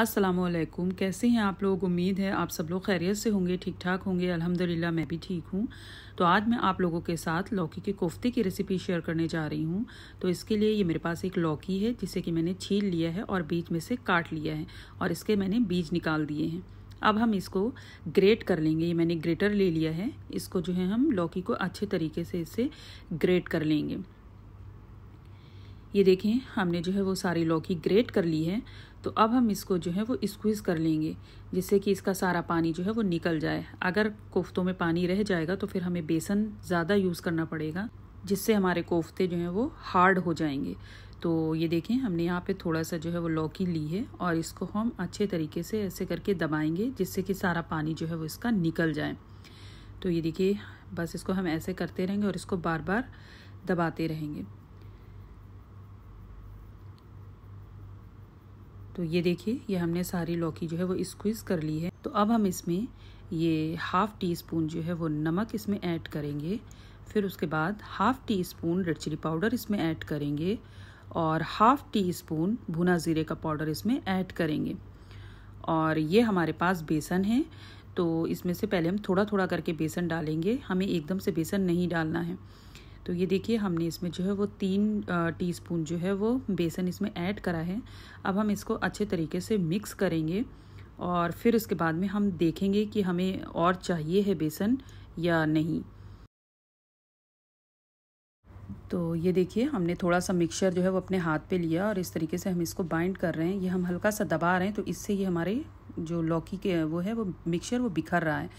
असलकुम कैसे हैं आप लोग उम्मीद है आप सब लोग खैरियत से होंगे ठीक ठाक होंगे अल्हम्दुलिल्लाह मैं भी ठीक हूँ तो आज मैं आप लोगों के साथ लौकी के कोफ्ते की रेसिपी शेयर करने जा रही हूँ तो इसके लिए ये मेरे पास एक लौकी है जिसे कि मैंने छील लिया है और बीज में से काट लिया है और इसके मैंने बीज निकाल दिए हैं अब हम इसको ग्रेट कर लेंगे ये मैंने ग्रेटर ले लिया है इसको जो है हम लौकी को अच्छे तरीके से इसे ग्रेट कर लेंगे ये देखें हमने जो है वो सारी लौकी ग्रेट कर ली है तो अब हम इसको जो है वो स्क्वीज़ कर लेंगे जिससे कि इसका सारा पानी जो है वो निकल जाए अगर कोफ्तों में पानी रह जाएगा तो फिर हमें बेसन ज़्यादा यूज़ करना पड़ेगा जिससे हमारे कोफ्ते जो हैं वो हार्ड हो जाएंगे तो ये देखें हमने यहाँ पे थोड़ा सा जो है वो लौकी ली है और इसको हम अच्छे तरीके से ऐसे करके दबाएंगे जिससे कि सारा पानी जो है वो इसका निकल जाए तो ये देखिए बस इसको हम ऐसे करते रहेंगे और इसको बार बार दबाते रहेंगे तो ये देखिए ये हमने सारी लौकी जो है वो स्क्वीज़ कर ली है तो अब हम इसमें ये हाफ़ टी स्पून जो है वो नमक इसमें ऐड करेंगे फिर उसके बाद half teaspoon red chilli powder इसमें ऐड करेंगे और हाफ़ टी स्पून भुना ज़ीरे का पाउडर इसमें ऐड करेंगे और ये हमारे पास बेसन है तो इसमें से पहले हम थोड़ा थोड़ा करके बेसन डालेंगे हमें एकदम से बेसन नहीं डालना है तो ये देखिए हमने इसमें जो है वो तीन टीस्पून जो है वो बेसन इसमें ऐड करा है अब हम इसको अच्छे तरीके से मिक्स करेंगे और फिर उसके बाद में हम देखेंगे कि हमें और चाहिए है बेसन या नहीं तो ये देखिए हमने थोड़ा सा मिक्सचर जो है वो अपने हाथ पे लिया और इस तरीके से हम इसको बाइंड कर रहे हैं ये हम हल्का सा दबा रहे हैं तो इससे ये हमारे जो लौकी के वो है वो मिक्सचर वो बिखर रहा है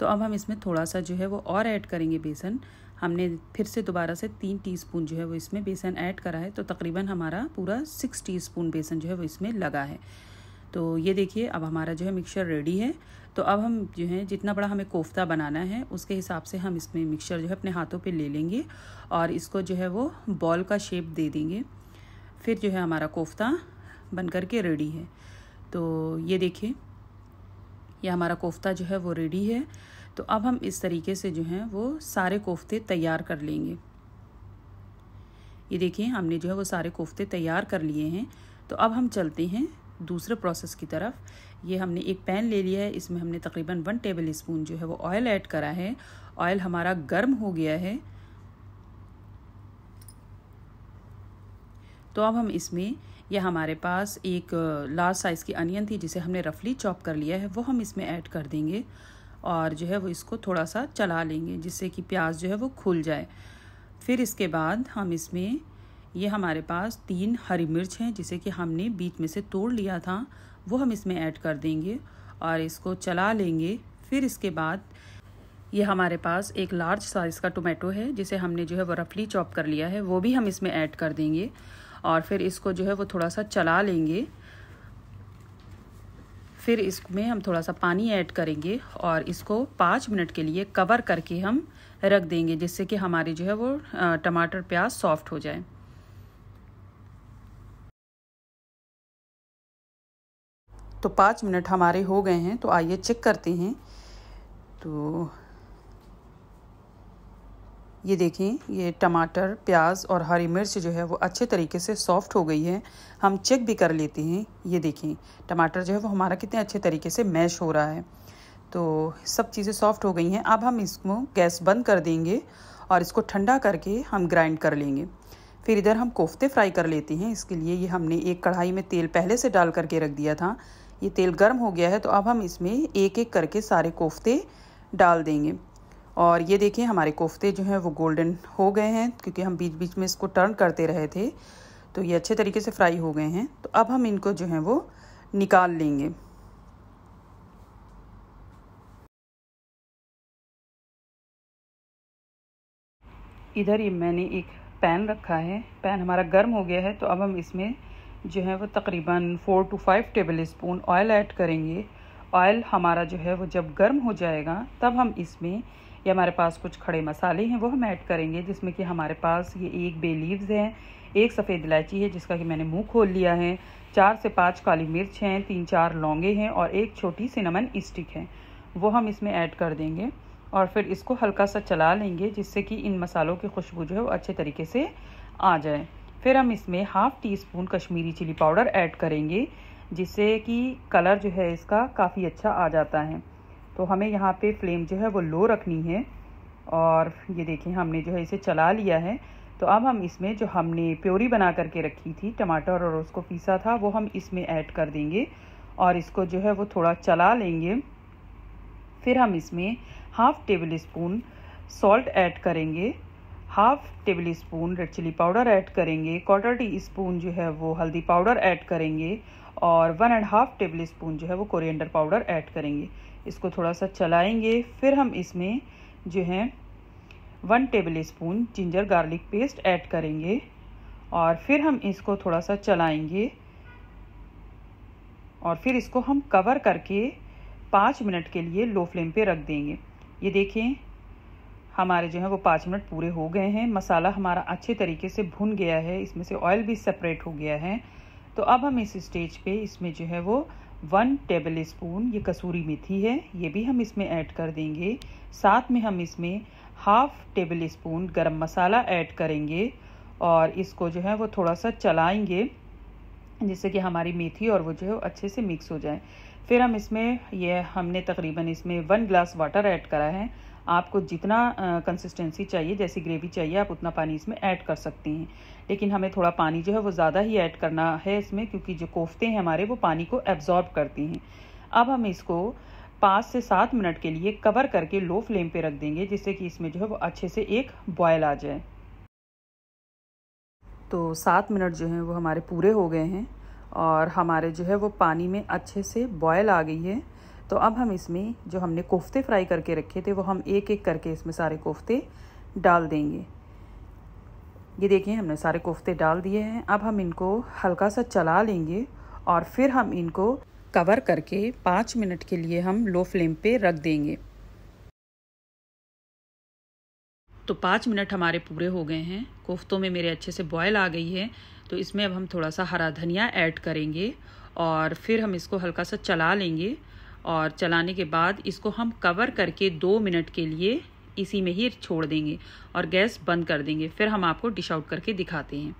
तो अब हम इसमें थोड़ा सा जो है वो और ऐड करेंगे बेसन हमने फिर से दोबारा से तीन टीस्पून जो है वो इसमें बेसन ऐड करा है तो तकरीबन हमारा पूरा सिक्स टीस्पून बेसन जो है वो इसमें लगा है तो ये देखिए अब हमारा जो है मिक्सचर रेडी है तो अब हम जो है जितना बड़ा हमें कोफ्ता बनाना है उसके हिसाब से हम इसमें मिक्सचर जो है अपने हाथों पर ले लेंगे और इसको जो है वो बॉल का शेप दे देंगे फिर जो है हमारा कोफ्ता बन कर के रेडी है तो ये देखिए यह हमारा कोफ्ता जो है वो रेडी है तो अब हम इस तरीके से जो हैं वो सारे कोफ्ते तैयार कर लेंगे ये देखिए हमने जो है वो सारे कोफ्ते तैयार कर लिए हैं तो अब हम चलते हैं दूसरे प्रोसेस की तरफ ये हमने एक पैन ले लिया है इसमें हमने तकरीबन वन टेबल स्पून जो है वो ऑयल ऐड करा है ऑयल हमारा गर्म हो गया है तो अब हम इसमें यह हमारे पास एक लार्ज साइज़ की अनियन थी जिसे हमने रफली चॉप कर लिया है वो हम इसमें ऐड कर देंगे और जो है वो इसको थोड़ा सा चला लेंगे जिससे कि प्याज जो है वो खुल जाए फिर इसके बाद हम इसमें ये हमारे पास तीन हरी मिर्च हैं जिसे कि हमने बीच में से तोड़ लिया था वो हम इसमें ऐड कर देंगे और इसको चला लेंगे फिर इसके बाद ये हमारे पास एक लार्ज साइज़ का टोमेटो है जिसे हमने जो है वो रफली चॉप कर लिया है वो भी हम इसमें ऐड कर देंगे और फिर इसको जो है वो थोड़ा सा चला लेंगे फिर इसमें हम थोड़ा सा पानी ऐड करेंगे और इसको पाँच मिनट के लिए कवर करके हम रख देंगे जिससे कि हमारे जो है वो टमाटर प्याज सॉफ्ट हो जाए तो पाँच मिनट हमारे हो गए हैं तो आइए चेक करते हैं तो ये देखें ये टमाटर प्याज और हरी मिर्च जो है वो अच्छे तरीके से सॉफ्ट हो गई है हम चेक भी कर लेते हैं ये देखें टमाटर जो है वो हमारा कितने अच्छे तरीके से मैश हो रहा है तो सब चीज़ें सॉफ्ट हो गई हैं अब हम इसको गैस बंद कर देंगे और इसको ठंडा करके हम ग्राइंड कर लेंगे फिर इधर हम कोफ्ते फ्राई कर लेते हैं इसके लिए ये हमने एक कढ़ाई में तेल पहले से डाल करके रख दिया था ये तेल गर्म हो गया है तो अब हम इसमें एक एक करके सारे कोफ्ते डाल देंगे और ये देखिए हमारे कोफ्ते जो हैं वो गोल्डन हो गए हैं क्योंकि हम बीच बीच में इसको टर्न करते रहे थे तो ये अच्छे तरीके से फ्राई हो गए हैं तो अब हम इनको जो है वो निकाल लेंगे इधर ये मैंने एक पैन रखा है पैन हमारा गर्म हो गया है तो अब हम इसमें जो है वो तकरीबन four to five tablespoon oil add करेंगे ऑयल हमारा जो है वो जब गर्म हो जाएगा तब हम इसमें ये हमारे पास कुछ खड़े मसाले हैं वो हम ऐड करेंगे जिसमें कि हमारे पास ये एक बे लीव्स हैं एक सफ़ेद इलायची है जिसका कि मैंने मुंह खोल लिया है चार से पांच काली मिर्च हैं तीन चार लौंगे हैं और एक छोटी सिनेमन स्टिक है वो हम इसमें ऐड कर देंगे और फिर इसको हल्का सा चला लेंगे जिससे कि इन मसालों की खुशबू जो है वो अच्छे तरीके से आ जाए फिर हम इसमें half teaspoon Kashmiri chilli powder add करेंगे जिससे कि कलर जो है इसका काफ़ी अच्छा आ जाता है तो हमें यहाँ पे फ्लेम जो है वो लो रखनी है और ये देखें हमने जो है इसे चला लिया है तो अब हम इसमें जो हमने प्योरी बना करके रखी थी टमाटर और उसको पीसा था वो हम इसमें ऐड कर देंगे और इसको जो है वो थोड़ा चला लेंगे फिर हम इसमें half tablespoon salt add करेंगे half tablespoon red chilli powder add करेंगे क्वार्टर टी स्पून जो है वो हल्दी पाउडर ऐड करेंगे और one and half tablespoon जो है वो कोरिएंडर पाउडर ऐड करेंगे इसको थोड़ा सा चलाएंगे फिर हम इसमें जो है one tablespoon ginger garlic paste add करेंगे और फिर हम इसको थोड़ा सा चलाएंगे और फिर इसको हम कवर करके पाँच मिनट के लिए लो फ्लेम पे रख देंगे ये देखें हमारे जो है वो पाँच मिनट पूरे हो गए हैं मसाला हमारा अच्छे तरीके से भुन गया है इसमें से ऑयल भी सेपरेट हो गया है तो अब हम इस स्टेज पे इसमें जो है वो वन टेबल स्पून ये कसूरी मेथी है ये भी हम इसमें ऐड कर देंगे साथ में हम इसमें हाफ टेबल स्पून गर्म मसाला ऐड करेंगे और इसको जो है वो थोड़ा सा चलाएंगे जिससे कि हमारी मेथी और वो जो है अच्छे से मिक्स हो जाए फिर हम इसमें ये हमने तकरीबन इसमें वन ग्लास वाटर ऐड करा है आपको जितना कंसिस्टेंसी चाहिए जैसी ग्रेवी चाहिए आप उतना पानी इसमें ऐड कर सकती हैं लेकिन हमें थोड़ा पानी जो है वो ज़्यादा ही ऐड करना है इसमें क्योंकि जो कोफ्ते हैं हमारे वो पानी को एब्जॉर्ब करती हैं अब हम इसको पाँच से सात मिनट के लिए कवर करके लो फ्लेम पर रख देंगे जिससे कि इसमें जो है वो अच्छे से एक बॉयल आ जाए तो सात मिनट जो हैं वो हमारे पूरे हो गए हैं और हमारे जो है वो पानी में अच्छे से बॉयल आ गई है तो अब हम इसमें जो हमने कोफ्ते फ्राई करके रखे थे वो हम एक एक करके इसमें सारे कोफ्ते डाल देंगे ये देखिए हमने सारे कोफ्ते डाल दिए हैं अब हम इनको हल्का सा चला लेंगे और फिर हम इनको कवर करके पाँच मिनट के लिए हम लो फ्लेम पे रख देंगे तो पाँच मिनट हमारे पूरे हो गए हैं कोफ्तों में मेरे अच्छे से बॉयल आ गई है तो इसमें अब हम थोड़ा सा हरा धनिया ऐड करेंगे और फिर हम इसको हल्का सा चला लेंगे और चलाने के बाद इसको हम कवर करके दो मिनट के लिए इसी में ही छोड़ देंगे और गैस बंद कर देंगे फिर हम आपको डिश आउट करके दिखाते हैं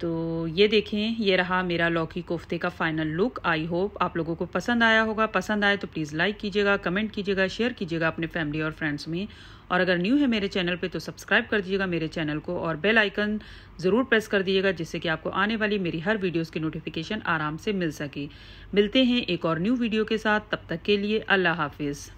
तो ये देखें ये रहा मेरा लौकी कोफ्ते का फाइनल लुक आई होप आप लोगों को पसंद आया होगा पसंद आए तो प्लीज़ लाइक कीजिएगा कमेंट कीजिएगा शेयर कीजिएगा अपने फैमिली और फ्रेंड्स में और अगर न्यू है मेरे चैनल पे तो सब्सक्राइब कर दीजिएगा मेरे चैनल को और बेल आइकन ज़रूर प्रेस कर दीजिएगा जिससे कि आपको आने वाली मेरी हर वीडियोज़ की नोटिफिकेशन आराम से मिल सके मिलते हैं एक और न्यू वीडियो के साथ तब तक के लिए अल्लाह हाफिज़